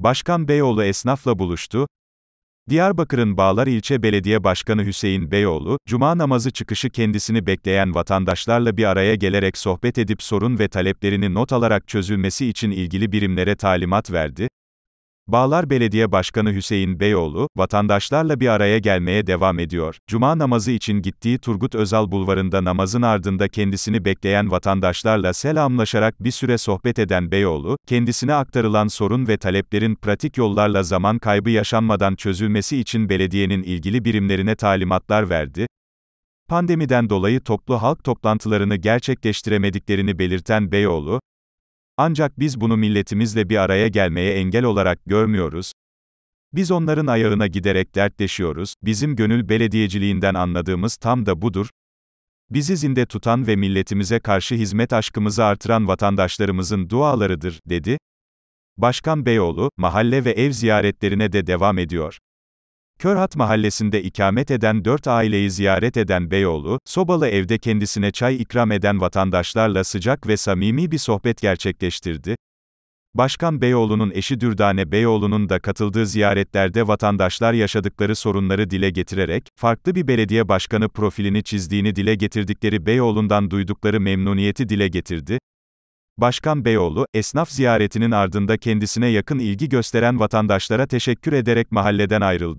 Başkan Beyoğlu esnafla buluştu. Diyarbakır'ın Bağlar İlçe Belediye Başkanı Hüseyin Beyoğlu, cuma namazı çıkışı kendisini bekleyen vatandaşlarla bir araya gelerek sohbet edip sorun ve taleplerini not alarak çözülmesi için ilgili birimlere talimat verdi. Bağlar Belediye Başkanı Hüseyin Beyoğlu, vatandaşlarla bir araya gelmeye devam ediyor. Cuma namazı için gittiği Turgut Özal Bulvarı'nda namazın ardında kendisini bekleyen vatandaşlarla selamlaşarak bir süre sohbet eden Beyoğlu, kendisine aktarılan sorun ve taleplerin pratik yollarla zaman kaybı yaşanmadan çözülmesi için belediyenin ilgili birimlerine talimatlar verdi, Pandemiden dolayı toplu halk toplantılarını gerçekleştiremediklerini belirten Beyoğlu, ancak biz bunu milletimizle bir araya gelmeye engel olarak görmüyoruz. Biz onların ayağına giderek dertleşiyoruz. Bizim gönül belediyeciliğinden anladığımız tam da budur. Bizi zinde tutan ve milletimize karşı hizmet aşkımızı artıran vatandaşlarımızın dualarıdır, dedi. Başkan Beyoğlu, mahalle ve ev ziyaretlerine de devam ediyor. Körhat mahallesinde ikamet eden dört aileyi ziyaret eden Beyoğlu, sobalı evde kendisine çay ikram eden vatandaşlarla sıcak ve samimi bir sohbet gerçekleştirdi. Başkan Beyoğlu'nun eşi Dürdane Beyoğlu'nun da katıldığı ziyaretlerde vatandaşlar yaşadıkları sorunları dile getirerek, farklı bir belediye başkanı profilini çizdiğini dile getirdikleri Beyoğlu'ndan duydukları memnuniyeti dile getirdi. Başkan Beyoğlu, esnaf ziyaretinin ardında kendisine yakın ilgi gösteren vatandaşlara teşekkür ederek mahalleden ayrıldı.